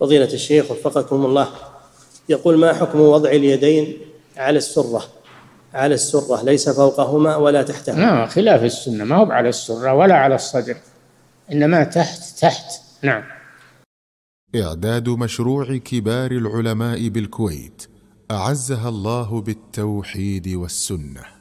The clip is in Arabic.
فضيلة الشيخ وفقكم الله يقول ما حكم وضع اليدين على السرة على السرة ليس فوقهما ولا تحتهما نعم خلاف السنة ما هو على السرة ولا على الصدر إنما تحت تحت نعم إعداد مشروع كبار العلماء بالكويت أعزها الله بالتوحيد والسنه